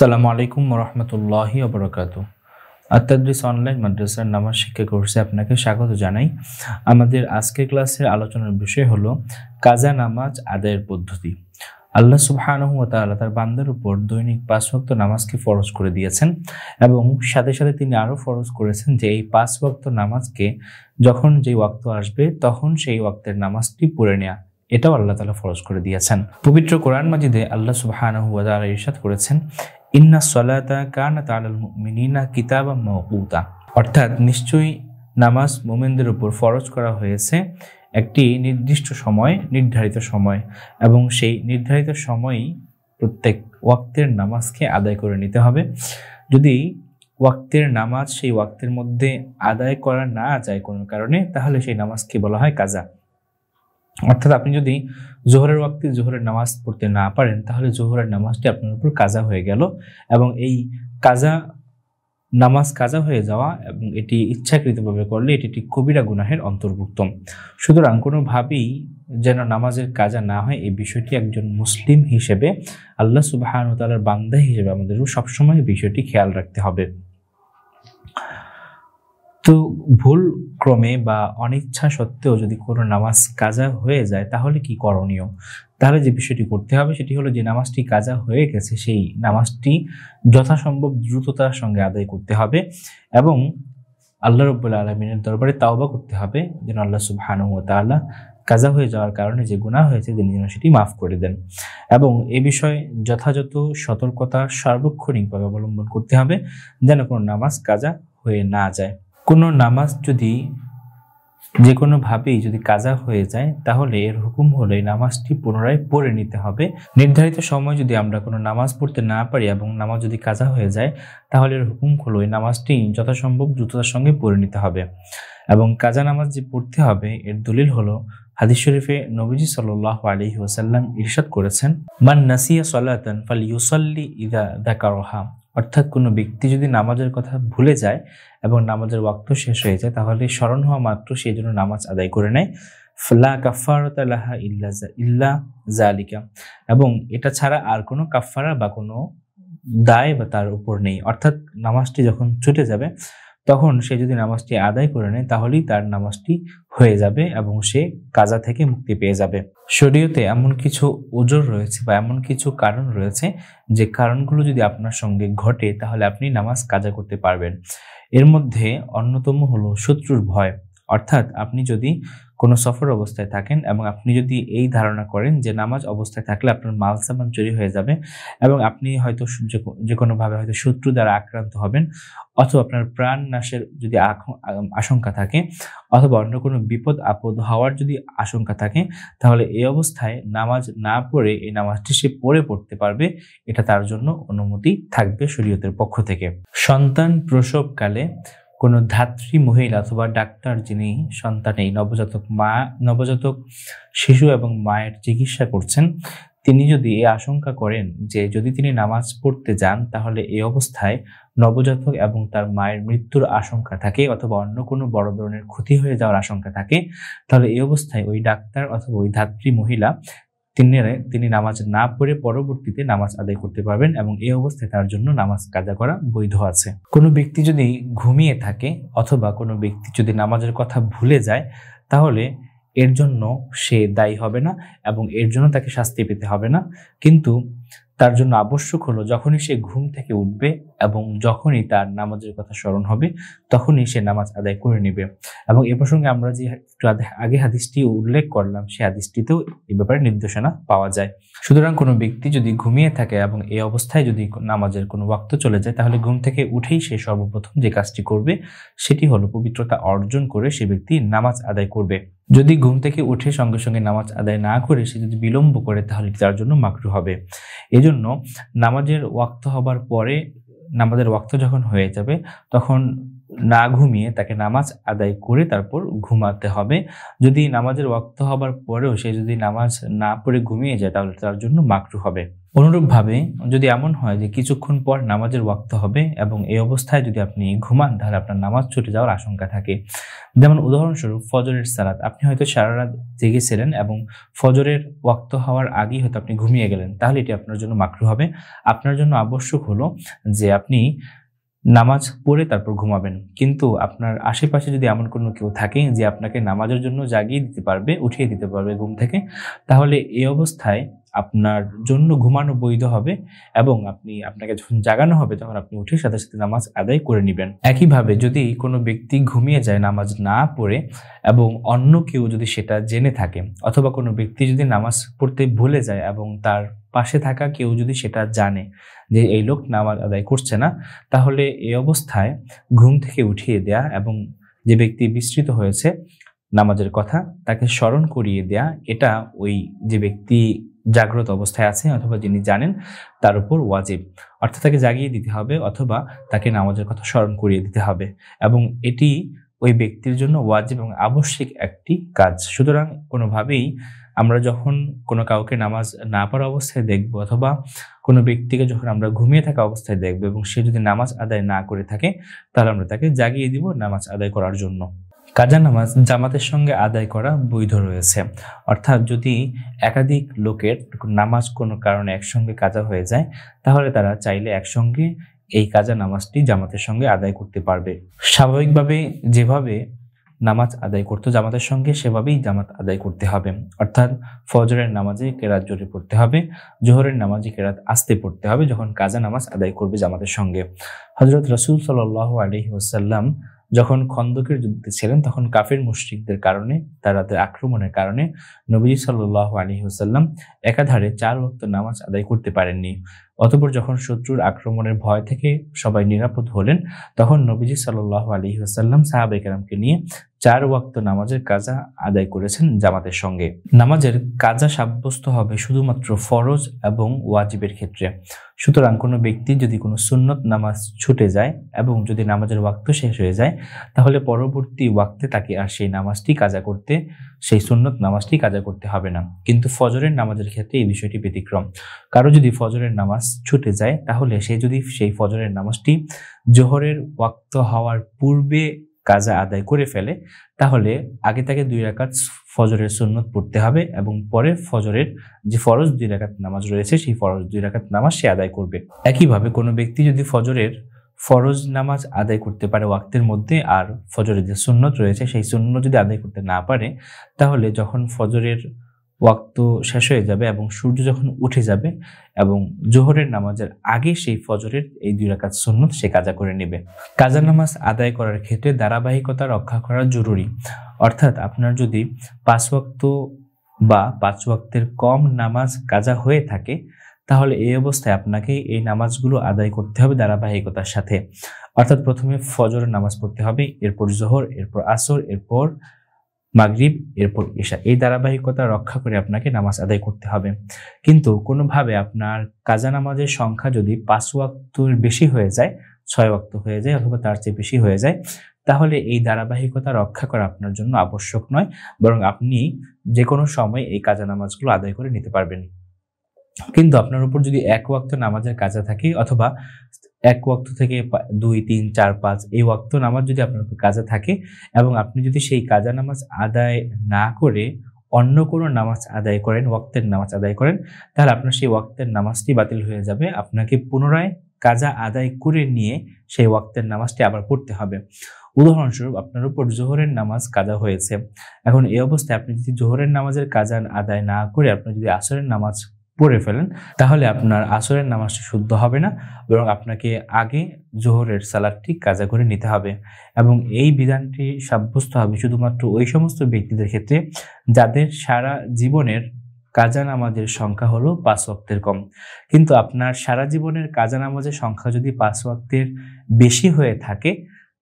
আসসালামু আলাইকুম রহমতুল্লাহি অবরাকাত আত্মাদ্রিস অনলাইন মাদ্রাসার নামাজ শিক্ষা কোর্সে আপনাকে স্বাগত জানাই আমাদের আজকের ক্লাসের আলোচনার বিষয় হলো কাজা নামাজ আদায়ের পদ্ধতি আল্লাহ সুবাহ তার বান্দার উপর দৈনিক পাঁচ ভক্ত নামাজকে ফরজ করে দিয়েছেন এবং সাথে সাথে তিনি আরও ফরজ করেছেন যে এই পাঁচ ভক্ত নামাজকে যখন যেই ওয়াক্ত আসবে তখন সেই ওয়াক্তের নামাজটি পড়ে নেয়া এটাও আল্লাহ তালা ফরজ করে দিয়েছেন পবিত্র কোরআন মাজিদে আল্লাহ সুবাহান হুয়াদার ইরশাদ করেছেন ইন্না সলাতা কানা তালাল মিনিনা কিতাবা মৌকুতা অর্থাৎ নিশ্চয়ই নামাজ মোমেনদের উপর ফরজ করা হয়েছে একটি নির্দিষ্ট সময় নির্ধারিত সময় এবং সেই নির্ধারিত সময়ই প্রত্যেক ওয়াক্তের নামাজকে আদায় করে নিতে হবে যদি ওয়াক্তের নামাজ সেই ওয়াক্তের মধ্যে আদায় করা না যায় কোনো কারণে তাহলে সেই নামাজকে বলা হয় কাজা অর্থাৎ আপনি যদি জোহরের ওয়াক্তে জোহরের নামাজ পড়তে না পারেন তাহলে জোহরের নামাজটি আপনার উপর কাজা হয়ে গেল এবং এই কাজা নামাজ কাজা হয়ে যাওয়া এবং এটি ইচ্ছাকৃতভাবে করলে এটি একটি কবিরা গুনাহের অন্তর্ভুক্ত সুতরাং কোনোভাবেই যেন নামাজের কাজা না হয় এই বিষয়টি একজন মুসলিম হিসেবে আল্লাহ সুবাহানুতালার বান্দা হিসেবে আমাদের সবসময় বিষয়টি খেয়াল রাখতে হবে তো ভুল ক্রমে বা অনিচ্ছা সত্ত্বেও যদি কোনো নামাজ কাজা হয়ে যায় তাহলে কি করণীয় তাহলে যে বিষয়টি করতে হবে সেটি হলো যে নামাজটি কাজা হয়ে গেছে সেই নামাজটি যথাসম্ভব দ্রুততার সঙ্গে আদায় করতে হবে এবং আল্লাহ রব্বুল আলমিনের দরবারে তাওবা করতে হবে যেন আল্লাহ সুবহানু তাল্লাহ কাজা হয়ে যাওয়ার কারণে যে গুণা হয়েছে তিনি যেন সেটি মাফ করে দেন এবং এ বিষয়ে যথাযথ সতর্কতা সার্বক্ষণিকভাবে অবলম্বন করতে হবে যেন কোনো নামাজ কাজা হয়ে না যায় কোনো নামাজ যদি যে কোনোভাবেই যদি কাজা হয়ে যায় তাহলে এর হুকুম হলে নামাজটি পুনরায় পড়ে নিতে হবে নির্ধারিত সময় যদি আমরা কোনো নামাজ পড়তে না পারি এবং নামাজ যদি কাজা হয়ে যায় তাহলে এর হুকুম হলো এই নামাজটি যথাসম্ভব দ্রুততার সঙ্গে পড়ে নিতে হবে এবং কাজা নামাজ যে পড়তে হবে এর দলিল হলো হাদিস শরীফে নবীজি সাল আলী ওসাল্লাম ইরশাদ করেছেন মান নাসিয়া সালাতান ফাল ইউসাল্লি ইদা দাকারহা অর্থাৎ কোনো ব্যক্তি যদি নামাজের কথা ভুলে যায় এবং নামাজের ওয়াক্ত শেষ হয়ে যায় তাহলে স্মরণ হওয়া মাত্র সেই জন্য নামাজ আদায় করে নেয় ফ্লা ফলা কাফারতালাহা ইল্লা ইল্লা জালিকা এবং এটা ছাড়া আর কোনো কাফারা বা কোনো দায় বা তার উপর নেই অর্থাৎ নামাজটি যখন ছুটে যাবে তখন সে যদি নামাজটি আদায় করে নেয় তাহলেই তার নামাজটি হয়ে যাবে এবং সে কাজা থেকে মুক্তি পেয়ে যাবে শরীয়তে এমন কিছু ওজোর রয়েছে বা এমন কিছু কারণ রয়েছে যে কারণগুলো যদি আপনার সঙ্গে ঘটে তাহলে আপনি নামাজ কাজা করতে পারবেন এর মধ্যে অন্যতম হলো শত্রুর ভয় অর্থাৎ আপনি যদি কোনো সফর অবস্থায় থাকেন এবং আপনি যদি এই ধারণা করেন যে নামাজ অবস্থায় থাকলে আপনার মাল সামান চুরি হয়ে যাবে এবং আপনি হয়তো যে কোনোভাবে হয়তো শত্রু দ্বারা আক্রান্ত হবেন অথবা আপনার প্রাণ নাশের যদি আশঙ্কা থাকে অথবা অন্য কোনো বিপদ আপদ হওয়ার যদি আশঙ্কা থাকে তাহলে এই অবস্থায় নামাজ না পড়ে এই নামাজটি সে পড়ে পড়তে পারবে এটা তার জন্য অনুমতি থাকবে শরীয়তের পক্ষ থেকে সন্তান প্রসবকালে কোনো ধাত্রী মহিলা অথবা ডাক্তার যিনি সন্তান এই নবজাতক মা নবজাতক শিশু এবং মায়ের চিকিৎসা করছেন তিনি যদি এই আশঙ্কা করেন যে যদি তিনি নামাজ পড়তে যান তাহলে এই অবস্থায় নবজাতক এবং তার মায়ের মৃত্যুর আশঙ্কা থাকে অথবা অন্য কোনো বড় ধরনের ক্ষতি হয়ে যাওয়ার আশঙ্কা থাকে তাহলে এই অবস্থায় ওই ডাক্তার অথবা ওই ধাত্রী মহিলা তিনি তিনি নামাজ না পড়ে পরবর্তীতে নামাজ আদায় করতে পারবেন এবং এই অবস্থায় তার জন্য নামাজ কাজা করা বৈধ আছে কোনো ব্যক্তি যদি ঘুমিয়ে থাকে অথবা কোনো ব্যক্তি যদি নামাজের কথা ভুলে যায় তাহলে এর জন্য সে দায়ী হবে না এবং এর জন্য তাকে শাস্তি পেতে হবে না কিন্তু তার জন্য আবশ্যক হলো যখনই সে ঘুম থেকে উঠবে এবং যখনই তার নামাজের কথা স্মরণ হবে তখনই সে নামাজ আদায় করে নেবে এবং এ প্রসঙ্গে আমরা যে একটু আগে হাদিসটি উল্লেখ করলাম সে হাদিসটিতেও এ ব্যাপারে নির্দেশনা পাওয়া যায় সুতরাং কোনো ব্যক্তি যদি ঘুমিয়ে থাকে এবং এই অবস্থায় যদি নামাজের কোনো ওয়াক্ত চলে যায় তাহলে ঘুম থেকে উঠেই সে সর্বপ্রথম যে কাজটি করবে সেটি হলো পবিত্রতা অর্জন করে সে ব্যক্তি নামাজ আদায় করবে যদি ঘুম থেকে উঠে সঙ্গে সঙ্গে নামাজ আদায় না করে সে যদি বিলম্ব করে তাহলে তার জন্য মাকরু হবে এই জন্য নামাজের ওয়াক্ত হবার পরে নামাজের ওয়াক্ত যখন হয়ে যাবে তখন না ঘুমিয়ে তাকে নামাজ আদায় করে তারপর ঘুমাতে হবে যদি নামাজের ওয়াক্ত হবার পরেও সে যদি নামাজ না পড়ে ঘুমিয়ে যায় তাহলে তার জন্য মাকরু হবে অনুরূপভাবে যদি এমন হয় যে কিছুক্ষণ পর নামাজের ওয়াক্ত হবে এবং এই অবস্থায় যদি আপনি ঘুমান তাহলে আপনার নামাজ ছুটে যাওয়ার আশঙ্কা থাকে যেমন উদাহরণস্বরূপ ফজরের সালাত আপনি হয়তো সারা রাত জেগেছিলেন এবং ফজরের ওয়াক্ত হওয়ার আগেই হয়তো আপনি ঘুমিয়ে গেলেন তাহলে এটি আপনার জন্য মাকরু হবে আপনার জন্য আবশ্যক হলো যে আপনি নামাজ পড়ে তারপর ঘুমাবেন কিন্তু আপনার আশেপাশে যদি এমন কোনো কেউ থাকে যে আপনাকে নামাজের জন্য জাগিয়ে দিতে পারবে উঠিয়ে দিতে পারবে ঘুম থেকে তাহলে এই অবস্থায় আপনার জন্য ঘুমানো বৈধ হবে এবং আপনি আপনাকে যখন জাগানো হবে তখন আপনি উঠে সাথে সাথে নামাজ আদায় করে নেবেন একইভাবে যদি কোনো ব্যক্তি ঘুমিয়ে যায় নামাজ না পড়ে এবং অন্য কেউ যদি সেটা জেনে থাকে অথবা কোনো ব্যক্তি যদি নামাজ পড়তে ভুলে যায় এবং তার পাশে থাকা কেউ যদি সেটা জানে যে এই লোক নামাজ আদায় করছে না তাহলে এই অবস্থায় ঘুম থেকে উঠিয়ে দেয়া এবং যে ব্যক্তি বিস্তৃত হয়েছে নামাজের কথা তাকে স্মরণ করিয়ে দেয়া এটা ওই যে ব্যক্তি জাগ্রত অবস্থায় আছে অথবা যিনি জানেন তার উপর ওয়াজিব অর্থাৎ তাকে জাগিয়ে দিতে হবে অথবা তাকে নামাজের কথা স্মরণ করিয়ে দিতে হবে এবং এটি ওই ব্যক্তির জন্য ওয়াজিব এবং আবশ্যিক একটি কাজ সুতরাং কোনোভাবেই আমরা যখন কোনো কাউকে নামাজ না পড়া অবস্থায় দেখব অথবা কোনো ব্যক্তিকে যখন আমরা ঘুমিয়ে থাকা অবস্থায় দেখব এবং সে যদি নামাজ আদায় না করে থাকে তাহলে আমরা তাকে জাগিয়ে দিব নামাজ আদায় করার জন্য কাজা নামাজ জামাতের সঙ্গে আদায় করা বৈধ রয়েছে অর্থাৎ যদি একাধিক লোকের নামাজ কোনো কারণে একসঙ্গে কাজা হয়ে যায় তাহলে তারা চাইলে একসঙ্গে এই কাজা নামাজটি জামাতের সঙ্গে আদায় করতে পারবে স্বাভাবিকভাবে যেভাবে নামাজ আদায় করতো জামাতের সঙ্গে সেভাবেই জামাত আদায় করতে হবে অর্থাৎ ফজরের নামাজে কেরাত জোরে পড়তে হবে জোহরের নামাজে কেরাত আস্তে পড়তে হবে যখন কাজা নামাজ আদায় করবে জামাতের সঙ্গে হজরত রসুল সাল আলহি ওসাল্লাম যখন খন্দকের যুদ্ধে ছিলেন তখন কাফের মুশ্রিকদের কারণে তারা আক্রমণের কারণে নবীজি সাল্লাহ আলী হোসাল্লাম একাধারে চার রক্ত নামাজ আদায় করতে পারেননি অতপর যখন শত্রুর আক্রমণের ভয় থেকে সবাই নিরাপদ হলেন তখন নবীজি সাল্লাহ আলী আসাল্লাম সাহাব একরামকে নিয়ে চার ওয়াক্ত নামাজের কাজা আদায় করেছেন জামাতের সঙ্গে নামাজের কাজা সাব্যস্ত হবে শুধুমাত্র ফরজ এবং ওয়াজিবের ক্ষেত্রে সুতরাং কোনো ব্যক্তি যদি কোনো সুন্নত নামাজ ছুটে যায় এবং যদি নামাজের ওয়াক্ত শেষ হয়ে যায় তাহলে পরবর্তী ওয়াক্তে তাকে আর সেই নামাজটি কাজা করতে সেই সুন্নত নামাজটি কাজা করতে হবে না কিন্তু ফজরের নামাজের ক্ষেত্রে এই বিষয়টি ব্যতিক্রম কারো যদি ফজরের নামাজ ছুটে যায় তাহলে সে যদি সেই ফজরের নামাজটি জোহরের ওয়াক্ত হওয়ার পূর্বে কাজা আদায় করে ফেলে তাহলে আগে তাকে দুই রাকাত ফজরের সুন্নত পড়তে হবে এবং পরে ফজরের যে ফরজ দুই রাকাত নামাজ রয়েছে সেই ফরজ দুই রাকাত নামাজ সে আদায় করবে একইভাবে কোনো ব্যক্তি যদি ফজরের ফরজ নামাজ আদায় করতে পারে ওয়াক্তের মধ্যে আর ফজরের যে সুন্নত রয়েছে সেই সুন্নত যদি আদায় করতে না পারে তাহলে যখন ফজরের ওয়াক্ত শেষ হয়ে যাবে এবং সূর্য যখন উঠে যাবে এবং জোহরের নামাজের আগে সেই ফজরের এই দুই রাকাত সুন্নত সে কাজা করে নেবে কাজা নামাজ আদায় করার ক্ষেত্রে ধারাবাহিকতা রক্ষা করা জরুরি অর্থাৎ আপনার যদি পাঁচ ওয়াক্ত বা পাঁচ ওয়াক্তের কম নামাজ কাজা হয়ে থাকে তাহলে এই অবস্থায় আপনাকে এই নামাজগুলো আদায় করতে হবে ধারাবাহিকতার সাথে অর্থাৎ প্রথমে ফজর নামাজ পড়তে হবে এরপর জোহর এরপর আসর এরপর মাগরিব এরপর ঈশা এই ধারাবাহিকতা রক্ষা করে আপনাকে নামাজ আদায় করতে হবে কিন্তু কোনোভাবে আপনার কাজা নামাজের সংখ্যা যদি পাঁচ ওয়াক্তর বেশি হয়ে যায় ছয় ওয়াক্ত হয়ে যায় অথবা তার চেয়ে বেশি হয়ে যায় তাহলে এই ধারাবাহিকতা রক্ষা করা আপনার জন্য আবশ্যক নয় বরং আপনি যে কোনো সময় এই কাজা নামাজগুলো আদায় করে নিতে পারবেন কিন্তু আপনার উপর যদি এক ওয়াক্ত নামাজের কাজা থাকে অথবা এক ওয়াক্ত থেকে দুই তিন চার পাঁচ এই ওয়াক্ত নামাজ যদি আপনার উপর কাজা থাকে এবং আপনি যদি সেই কাজা নামাজ আদায় না করে অন্য কোনো নামাজ আদায় করেন ওয়াক্তের নামাজ আদায় করেন তাহলে আপনার সেই ওয়াক্তের নামাজটি বাতিল হয়ে যাবে আপনাকে পুনরায় কাজা আদায় করে নিয়ে সেই ওয়াক্তের নামাজটি আবার পড়তে হবে উদাহরণস্বরূপ আপনার উপর জোহরের নামাজ কাজা হয়েছে এখন এই অবস্থায় আপনি যদি জোহরের নামাজের কাজা আদায় না করে আপনি যদি আসরের নামাজ পড়ে ফেলেন তাহলে আপনার আসরের নামাজটি শুদ্ধ হবে না বরং আপনাকে আগে জোহরের সালাদটি কাজা করে নিতে হবে এবং এই বিধানটি সাব্যস্ত হবে শুধুমাত্র ওই সমস্ত ব্যক্তিদের ক্ষেত্রে যাদের সারা জীবনের কাজা নামাজের সংখ্যা হলো পাঁচ ওয়াক্তের কম কিন্তু আপনার সারা জীবনের কাজা নামাজের সংখ্যা যদি পাঁচ ওয়াক্তের বেশি হয়ে থাকে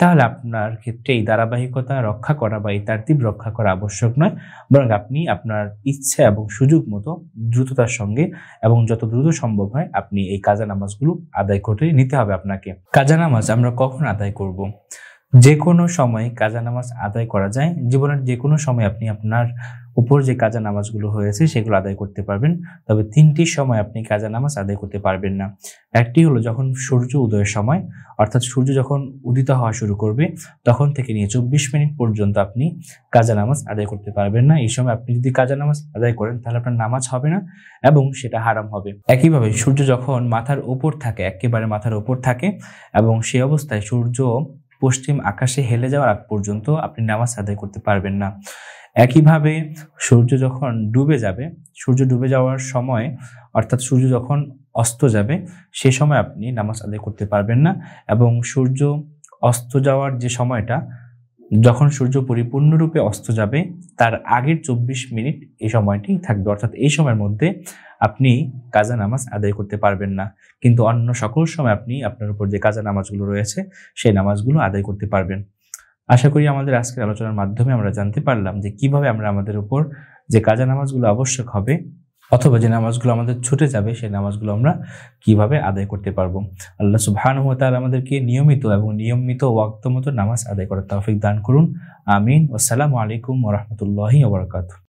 তাহলে আপনার ক্ষেত্রে এই ধারাবাহিকতা রক্ষা করা বা এই তারতিব রক্ষা করা আবশ্যক নয় বরং আপনি আপনার ইচ্ছা এবং সুযোগ মতো দ্রুততার সঙ্গে এবং যত দ্রুত সম্ভব হয় আপনি এই কাজা নামাজগুলো আদায় করে নিতে হবে আপনাকে কাজা নামাজ আমরা কখন আদায় করব। যে কোনো সময় কাজা নামাজ আদায় করা যায় জীবনের যে কোনো সময় আপনি আপনার উপর যে কাজা নামাজগুলো হয়েছে সেগুলো আদায় করতে পারবেন তবে তিনটির সময় আপনি কাজা নামাজ আদায় করতে পারবেন না একটি হলো যখন সূর্য উদয়ের সময় অর্থাৎ সূর্য যখন উদিত হওয়া শুরু করবে তখন থেকে নিয়ে চব্বিশ মিনিট পর্যন্ত আপনি কাজা নামাজ আদায় করতে পারবেন না এই সময় আপনি যদি কাজা নামাজ আদায় করেন তাহলে আপনার নামাজ হবে না এবং সেটা হারাম হবে একইভাবে সূর্য যখন মাথার ওপর থাকে একেবারে মাথার ওপর থাকে এবং সেই অবস্থায় সূর্য পশ্চিম আকাশে হেলে যাওয়ার আগ পর্যন্ত আপনি নামাজ আদায় করতে পারবেন না একইভাবে সূর্য যখন ডুবে যাবে সূর্য ডুবে যাওয়ার সময় অর্থাৎ সূর্য যখন অস্ত যাবে সে সময় আপনি নামাজ আদায় করতে পারবেন না এবং সূর্য অস্ত যাওয়ার যে সময়টা যখন সূর্য পরিপূর্ণরূপে অস্ত যাবে তার আগের চব্বিশ মিনিট এই সময়টি থাকবে অর্থাৎ এই সময়ের মধ্যে আপনি কাজা নামাজ আদায় করতে পারবেন না কিন্তু অন্য সকল সময় আপনি আপনার উপর যে কাজা নামাজগুলো রয়েছে সেই নামাজগুলো আদায় করতে পারবেন আশা করি আমাদের আজকের আলোচনার মাধ্যমে আমরা জানতে পারলাম যে কিভাবে আমরা আমাদের উপর যে কাজা নামাজগুলো আবশ্যক হবে অথবা যে নামাজগুলো আমাদের ছুটে যাবে সেই নামাজগুলো আমরা কিভাবে আদায় করতে পারবো আল্লাহ সুবহান তার আমাদেরকে নিয়মিত এবং নিয়মিত ওয়াক্ত মতো নামাজ আদায় করার তফিক দান করুন আমিন আসসালামু আলাইকুম ওরহমতুল্লাহি ওবরাকাতু